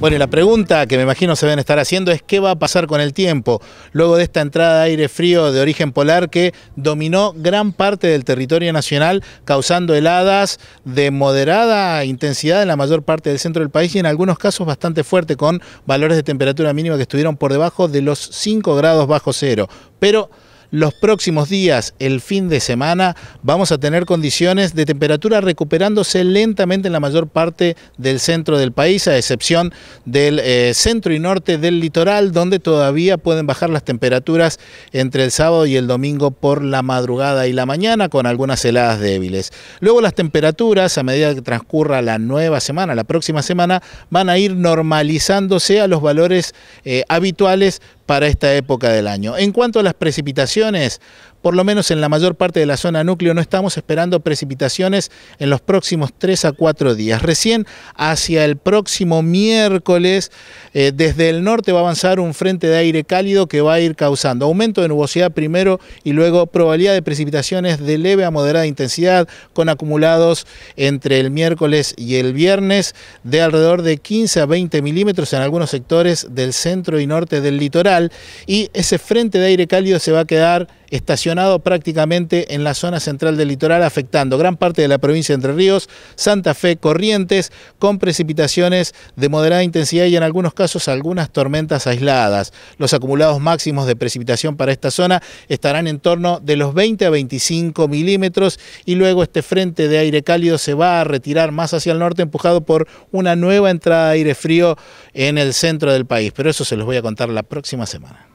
Bueno, la pregunta que me imagino se deben estar haciendo es qué va a pasar con el tiempo luego de esta entrada de aire frío de origen polar que dominó gran parte del territorio nacional, causando heladas de moderada intensidad en la mayor parte del centro del país y en algunos casos bastante fuerte, con valores de temperatura mínima que estuvieron por debajo de los 5 grados bajo cero. Pero los próximos días, el fin de semana, vamos a tener condiciones de temperatura recuperándose lentamente en la mayor parte del centro del país, a excepción del eh, centro y norte del litoral, donde todavía pueden bajar las temperaturas entre el sábado y el domingo por la madrugada y la mañana, con algunas heladas débiles. Luego las temperaturas, a medida que transcurra la nueva semana, la próxima semana, van a ir normalizándose a los valores eh, habituales para esta época del año. En cuanto a las precipitaciones, por lo menos en la mayor parte de la zona núcleo, no estamos esperando precipitaciones en los próximos 3 a 4 días. Recién hacia el próximo miércoles, eh, desde el norte va a avanzar un frente de aire cálido que va a ir causando aumento de nubosidad primero y luego probabilidad de precipitaciones de leve a moderada intensidad, con acumulados entre el miércoles y el viernes de alrededor de 15 a 20 milímetros en algunos sectores del centro y norte del litoral. Y ese frente de aire cálido se va a quedar estacionado prácticamente en la zona central del litoral, afectando gran parte de la provincia de Entre Ríos, Santa Fe, Corrientes, con precipitaciones de moderada intensidad y en algunos casos algunas tormentas aisladas. Los acumulados máximos de precipitación para esta zona estarán en torno de los 20 a 25 milímetros y luego este frente de aire cálido se va a retirar más hacia el norte, empujado por una nueva entrada de aire frío en el centro del país. Pero eso se los voy a contar la próxima semana.